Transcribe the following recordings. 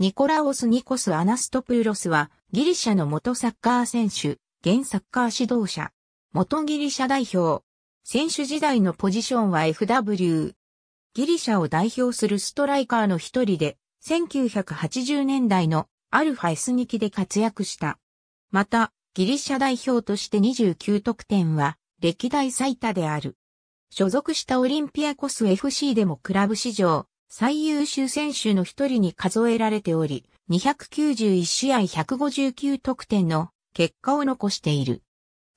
ニコラオス・ニコス・アナストプーロスは、ギリシャの元サッカー選手、現サッカー指導者、元ギリシャ代表。選手時代のポジションは FW。ギリシャを代表するストライカーの一人で、1980年代のアルファエスニキで活躍した。また、ギリシャ代表として29得点は、歴代最多である。所属したオリンピアコス FC でもクラブ史上、最優秀選手の一人に数えられており、291試合159得点の結果を残している。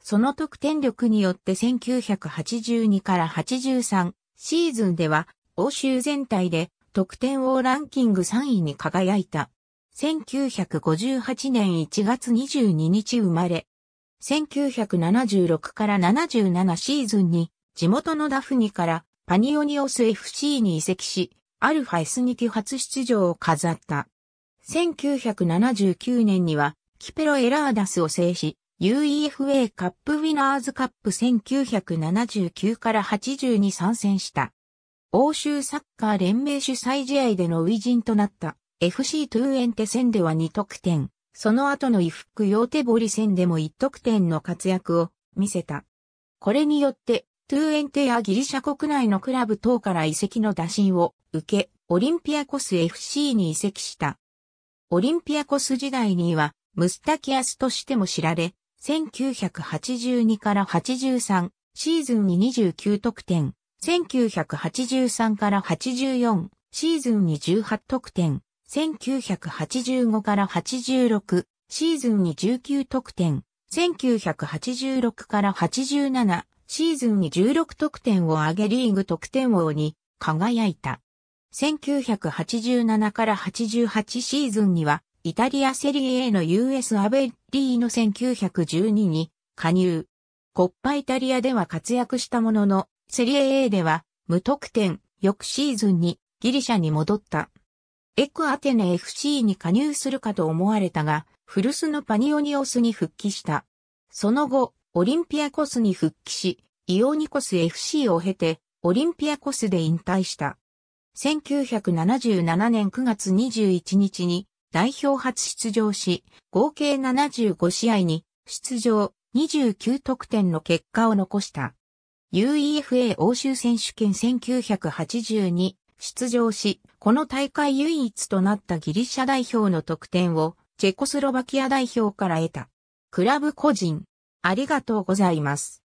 その得点力によって1982から83シーズンでは欧州全体で得点王ランキング3位に輝いた。1958年1月22日生まれ。1976から77シーズンに地元のダフニからパニオニオス FC に移籍し、アルファ S2 期初出場を飾った。1979年には、キペロ・エラーダスを制し、UEFA カップウィナーズカップ1979から80に参戦した。欧州サッカー連盟主催試合での初陣となった FC トゥーエンテ戦では2得点、その後のイフックヨーテボリ戦でも1得点の活躍を見せた。これによってトゥーエンテやギリシャ国内のクラブ等から移籍の打診を受け、オリンピアコス FC に移籍した。オリンピアコス時代には、ムスタキアスとしても知られ、1982から83シーズンに29得点、1983から84シーズンに18得点、1985から86シーズンに19得点、1986から87シーズンに16得点を挙げリーグ得点王に輝いた。1987から88シーズンには、イタリアセリエの US アベリーの1912に加入。コッパイタリアでは活躍したものの、セリエ A では無得点、翌シーズンにギリシャに戻った。エクアテネ FC に加入するかと思われたが、古巣のパニオニオスに復帰した。その後、オリンピアコスに復帰し、イオニコス FC を経て、オリンピアコスで引退した。1977年9月21日に代表初出場し、合計75試合に出場29得点の結果を残した。UEFA 欧州選手権1982出場し、この大会唯一となったギリシャ代表の得点をチェコスロバキア代表から得た。クラブ個人、ありがとうございます。